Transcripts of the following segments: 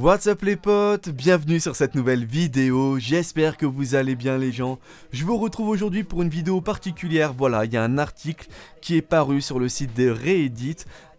What's up les potes, bienvenue sur cette nouvelle vidéo, j'espère que vous allez bien les gens. Je vous retrouve aujourd'hui pour une vidéo particulière, voilà, il y a un article qui est paru sur le site de Reddit.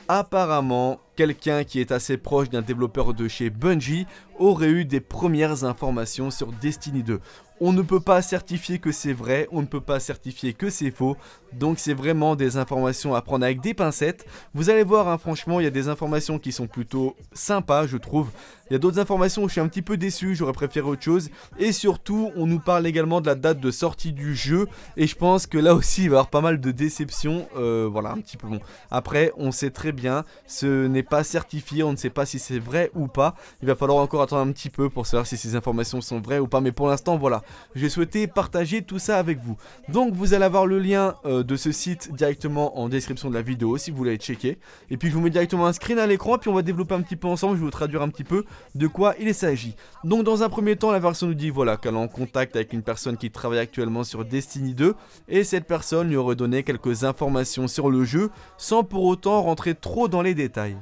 Apparemment, quelqu'un qui est assez proche d'un développeur de chez Bungie aurait eu des premières informations sur Destiny 2. On ne peut pas certifier que c'est vrai, on ne peut pas certifier que c'est faux, donc c'est vraiment des informations à prendre avec des pincettes. Vous allez voir, hein, franchement, il y a des informations qui sont plutôt sympas, je trouve, il y a d'autres informations où je suis un petit peu déçu, j'aurais préféré autre chose. Et surtout, on nous parle également de la date de sortie du jeu. Et je pense que là aussi, il va y avoir pas mal de déceptions. Euh, voilà, un petit peu bon. Après, on sait très bien, ce n'est pas certifié, on ne sait pas si c'est vrai ou pas. Il va falloir encore attendre un petit peu pour savoir si ces informations sont vraies ou pas. Mais pour l'instant, voilà, j'ai souhaité partager tout ça avec vous. Donc, vous allez avoir le lien euh, de ce site directement en description de la vidéo si vous voulez checker. Et puis, je vous mets directement un screen à l'écran. Puis, on va développer un petit peu ensemble. Je vais vous traduire un petit peu de quoi il s'agit. Donc dans un premier temps, la version nous dit voilà qu'elle est en contact avec une personne qui travaille actuellement sur Destiny 2 et cette personne lui aurait donné quelques informations sur le jeu sans pour autant rentrer trop dans les détails.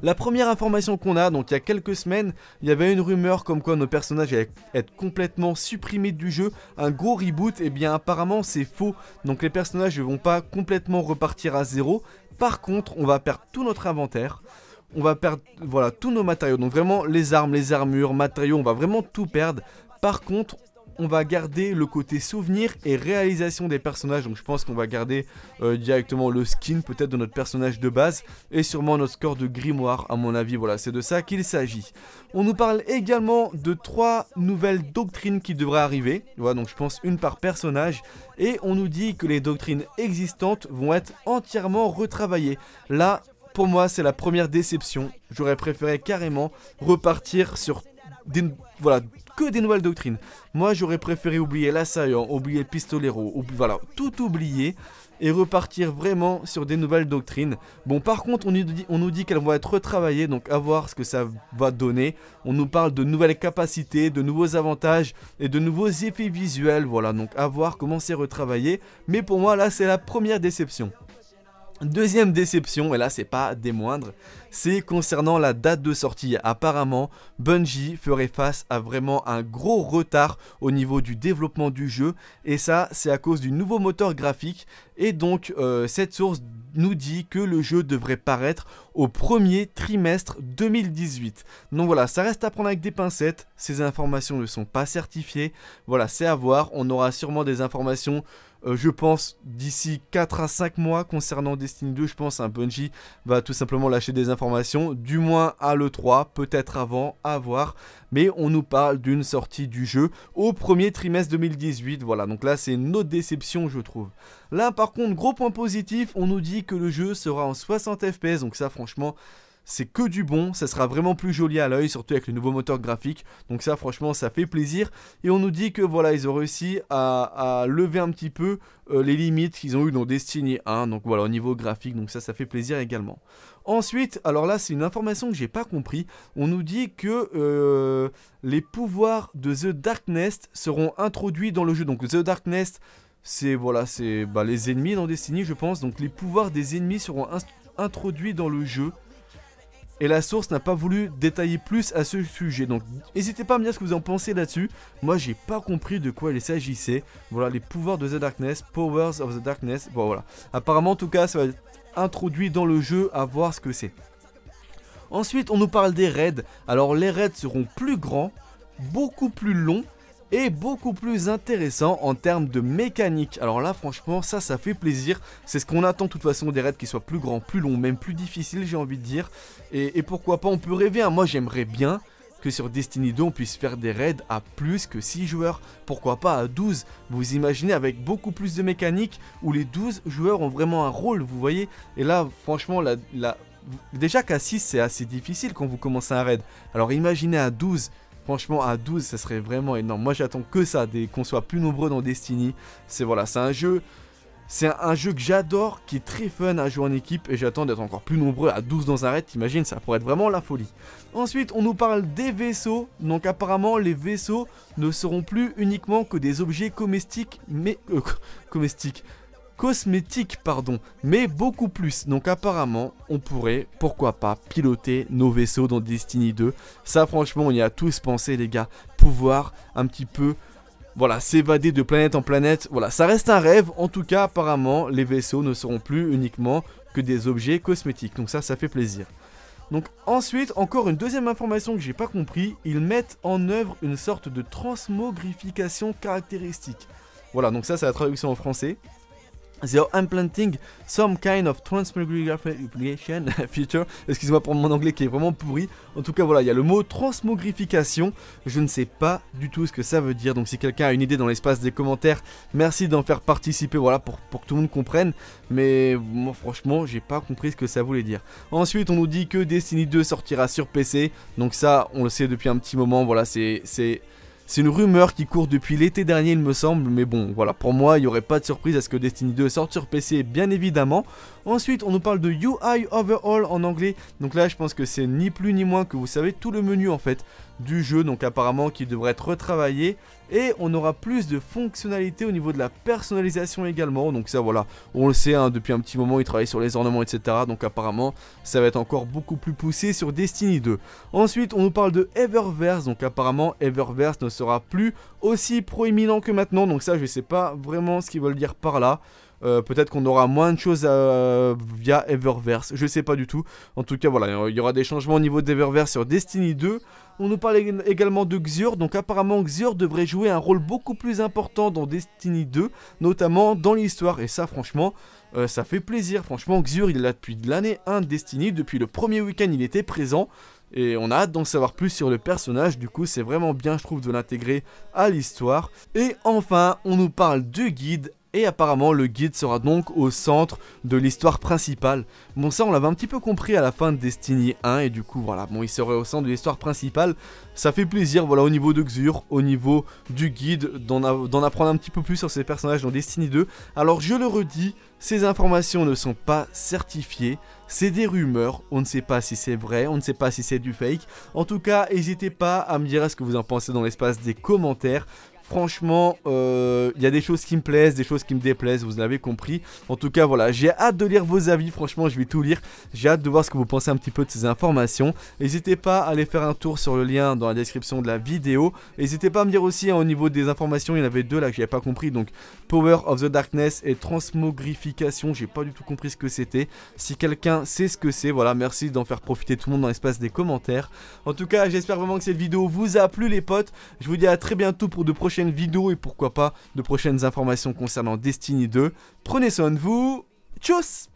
La première information qu'on a, donc il y a quelques semaines, il y avait une rumeur comme quoi nos personnages allaient être complètement supprimés du jeu, un gros reboot, et eh bien apparemment c'est faux, donc les personnages ne vont pas complètement repartir à zéro, par contre on va perdre tout notre inventaire, on va perdre voilà, tous nos matériaux. Donc vraiment les armes, les armures, matériaux, on va vraiment tout perdre. Par contre, on va garder le côté souvenir et réalisation des personnages. Donc je pense qu'on va garder euh, directement le skin peut-être de notre personnage de base et sûrement notre score de grimoire à mon avis. Voilà, c'est de ça qu'il s'agit. On nous parle également de trois nouvelles doctrines qui devraient arriver. Voilà, donc je pense une par personnage. Et on nous dit que les doctrines existantes vont être entièrement retravaillées. Là, pour moi, c'est la première déception. J'aurais préféré carrément repartir sur des, voilà, que des nouvelles doctrines. Moi, j'aurais préféré oublier l'assaillant, oublier le pistolero, ou voilà, tout oublier et repartir vraiment sur des nouvelles doctrines. Bon, par contre, on nous dit, on nous dit qu'elles vont être retravaillées, donc à voir ce que ça va donner. On nous parle de nouvelles capacités, de nouveaux avantages et de nouveaux effets visuels, voilà, donc à voir comment c'est retravaillé. Mais pour moi, là, c'est la première déception. Deuxième déception, et là c'est pas des moindres, c'est concernant la date de sortie. Apparemment, Bungie ferait face à vraiment un gros retard au niveau du développement du jeu, et ça c'est à cause du nouveau moteur graphique, et donc euh, cette source nous dit que le jeu devrait paraître au premier trimestre 2018. Donc voilà, ça reste à prendre avec des pincettes, ces informations ne sont pas certifiées, voilà c'est à voir, on aura sûrement des informations euh, je pense, d'ici 4 à 5 mois concernant Destiny 2, je pense un Bungie va tout simplement lâcher des informations, du moins à l'E3, peut-être avant, à voir. Mais on nous parle d'une sortie du jeu au premier trimestre 2018, voilà, donc là c'est une autre déception je trouve. Là par contre, gros point positif, on nous dit que le jeu sera en 60 fps, donc ça franchement c'est que du bon, ça sera vraiment plus joli à l'œil, surtout avec le nouveau moteur graphique. Donc ça franchement ça fait plaisir. Et on nous dit que voilà, ils ont réussi à, lever un petit peu euh, les limites qu'ils ont eues dans Destiny 1. Donc voilà, au niveau graphique, donc ça ça fait plaisir également. Ensuite, alors là c'est une information que j'ai pas compris. On nous dit que euh, les pouvoirs de The Darkness seront introduits dans le jeu. Donc The Darkness, c'est voilà, c'est bah, les ennemis dans Destiny je pense. Donc les pouvoirs des ennemis seront introduits dans le jeu et la source n'a pas voulu détailler plus à ce sujet. Donc n'hésitez pas à me dire ce que vous en pensez là-dessus. Moi j'ai pas compris de quoi il s'agissait. Voilà les pouvoirs de The Darkness, Powers of the Darkness. Bon voilà. Apparemment en tout cas ça va être introduit dans le jeu à voir ce que c'est. Ensuite on nous parle des raids. Alors les raids seront plus grands, beaucoup plus longs et beaucoup plus intéressant en termes de mécanique. Alors là franchement ça ça fait plaisir, c'est ce qu'on attend de toute façon des raids qui soient plus grands, plus longs, même plus difficiles j'ai envie de dire. Et, pourquoi pas on peut rêver, hein. moi j'aimerais bien que sur Destiny 2 on puisse faire des raids à plus que 6 joueurs, pourquoi pas à 12, vous imaginez avec beaucoup plus de mécanique où les 12 joueurs ont vraiment un rôle, vous voyez, et là franchement déjà qu'à 6 c'est assez difficile quand vous commencez un raid, alors imaginez à 12 Franchement, à 12, ça serait vraiment énorme. Moi, j'attends que ça, qu'on soit plus nombreux dans Destiny. C'est voilà, c'est un jeu... C'est un, jeu que j'adore, qui est très fun à jouer en équipe, et j'attends d'être encore plus nombreux à 12 dans un raid, t'imagines, ça pourrait être vraiment la folie. Ensuite, on nous parle des vaisseaux, donc apparemment, les vaisseaux ne seront plus uniquement que des objets comestiques, mais... Euh, comestiques, cosmétiques, pardon, mais beaucoup plus. Donc apparemment, on pourrait, pourquoi pas, piloter nos vaisseaux dans Destiny 2. Ça franchement, on y a tous pensé les gars, pouvoir un petit peu... Voilà, s'évader de planète en planète, voilà, ça reste un rêve. En tout cas, apparemment, les vaisseaux ne seront plus uniquement que des objets cosmétiques. Donc ça, ça fait plaisir. Donc ensuite, encore une deuxième information que j'ai pas compris, ils mettent en œuvre une sorte de transmogrification caractéristique. Voilà, donc ça c'est la traduction en français. They implanting some kind of transmogrification feature. Excusez-moi pour mon anglais qui est vraiment pourri. En tout cas, voilà, il y a le mot transmogrification. Je ne sais pas du tout ce que ça veut dire. Donc, si quelqu'un a une idée dans l'espace des commentaires, merci d'en faire participer. Voilà, pour, pour, que tout le monde comprenne. Mais moi, franchement, j'ai pas compris ce que ça voulait dire. Ensuite, on nous dit que Destiny 2 sortira sur PC. Donc, ça, on le sait depuis un petit moment. Voilà, c'est c'est une rumeur qui court depuis l'été dernier il me semble, mais bon, voilà, pour moi, il n'y aurait pas de surprise à ce que Destiny 2 sorte sur PC, bien évidemment. Ensuite, on nous parle de UI Overall en anglais. Donc là, je pense que c'est ni plus ni moins que vous savez tout le menu en fait du jeu, donc apparemment qui devrait être retravaillé. Et on aura plus de fonctionnalités au niveau de la personnalisation également. Donc ça voilà, on le sait, hein, depuis un petit moment, ils travaillent sur les ornements, etc. Donc apparemment, ça va être encore beaucoup plus poussé sur Destiny 2. Ensuite, on nous parle de Eververse. Donc apparemment, Eververse ne sera plus aussi proéminent que maintenant. Donc ça, je sais pas vraiment ce qu'ils veulent dire par là. Euh, peut-être qu'on aura moins de choses euh, via Eververse, je sais pas du tout. En tout cas, voilà, il y aura des changements au niveau d'Eververse sur Destiny 2. On nous parle également de Xur. donc apparemment Xur devrait jouer un rôle beaucoup plus important dans Destiny 2, notamment dans l'histoire, et ça franchement, euh, ça fait plaisir. Franchement, Xur, il est là depuis l'année 1 de Destiny, depuis le premier week-end il était présent, et on a hâte d'en savoir plus sur le personnage, du coup c'est vraiment bien je trouve de l'intégrer à l'histoire. Et enfin, on nous parle de guide et apparemment le guide sera donc au centre de l'histoire principale. Bon ça on l'avait un petit peu compris à la fin de Destiny 1 et du coup voilà, bon il serait au centre de l'histoire principale. Ça fait plaisir voilà au niveau de Xur, au niveau du guide, d'en apprendre un petit peu plus sur ces personnages dans Destiny 2. Alors je le redis, ces informations ne sont pas certifiées, c'est des rumeurs, on ne sait pas si c'est vrai, on ne sait pas si c'est du fake. En tout cas, n'hésitez pas à me dire ce que vous en pensez dans l'espace des commentaires. Franchement, euh, il y a des choses qui me plaisent, des choses qui me déplaisent, vous l'avez compris. En tout cas, voilà, j'ai hâte de lire vos avis, franchement, je vais tout lire. J'ai hâte de voir ce que vous pensez un petit peu de ces informations. N'hésitez pas à aller faire un tour sur le lien dans la description de la vidéo. N'hésitez pas à me dire aussi, hein, au niveau des informations, il y en avait deux là que j'avais pas compris. Donc, Power of the Darkness et Transmogrification, j'ai pas du tout compris ce que c'était. Si quelqu'un sait ce que c'est, voilà, merci d'en faire profiter tout le monde dans l'espace des commentaires. En tout cas, j'espère vraiment que cette vidéo vous a plu les potes. Je vous dis à très bientôt pour de prochaines vidéo et pourquoi pas de prochaines informations concernant Destiny 2. Prenez soin de vous. Tchuss